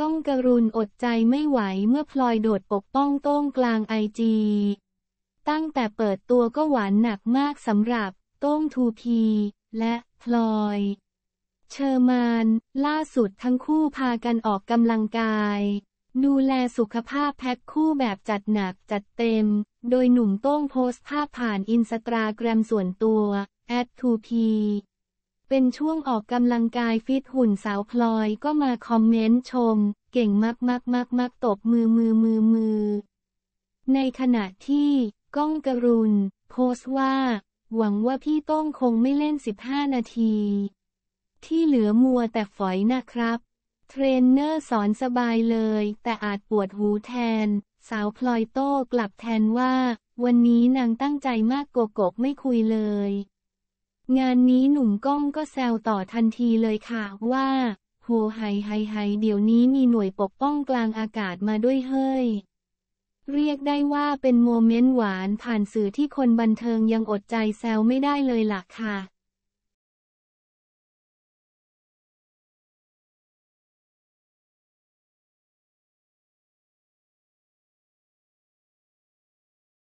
ก้องกรุณอดใจไม่ไหวเมื่อพลอยโดดปกป้องโต้งกลางไอจีตั้งแต่เปิดตัวก็หวานหนักมากสำหรับโต้งทูพี และพลอย เชอร์มาน ล่าสุดทั้งคู่พากันออกกำลังกายดูแลสุขภาพแพ็คคู่แบบจัดหนักจัดเต็ม โดยหนุ่มโต้งโพสต์ภาพผ่านอินสตาแกรมส่วนตัวทู 2p เป็นช่วงออกกำลังกายฟิตหุ่นสาวพลอยก็มาคอมเมนต์ชม เก่งมากมากมากมากตบมือมือมือมือ ในขณะที่ ก้องกรุณโพสต์ว่า หวังว่าพี่ต้องคงไม่เล่น 15 นาที ที่เหลือมัวแต่ฝอยนะครับ เทรนเนอร์สอนสบายเลยแต่อาจปวดหูแทน สาวพลอยโต้กลับแทนว่า วันนี้นางตั้งใจมากโกโกกไม่คุยเลยงานนี้หนุ่มก้องก็แซวต่อทันทีเลยค่ะ ว่าโหไฮไฮไฮเดี๋ยวนี้มีหน่วยปกป้องกลางอากาศมาด้วยเฮ้ย เรียกได้ว่าเป็นโมเมนต์หวานผ่านสื่อที่คนบันเทิงยังอดใจแซวไม่ได้เลยล่ะค่ะ